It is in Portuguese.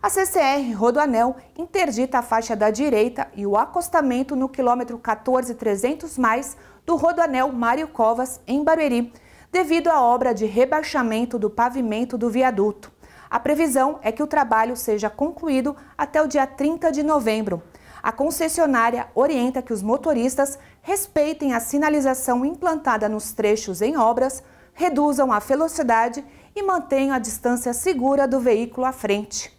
A CCR Rodoanel interdita a faixa da direita e o acostamento no quilômetro 14300 mais do Rodoanel Mário Covas, em Barueri, devido à obra de rebaixamento do pavimento do viaduto. A previsão é que o trabalho seja concluído até o dia 30 de novembro. A concessionária orienta que os motoristas respeitem a sinalização implantada nos trechos em obras, reduzam a velocidade e mantenham a distância segura do veículo à frente.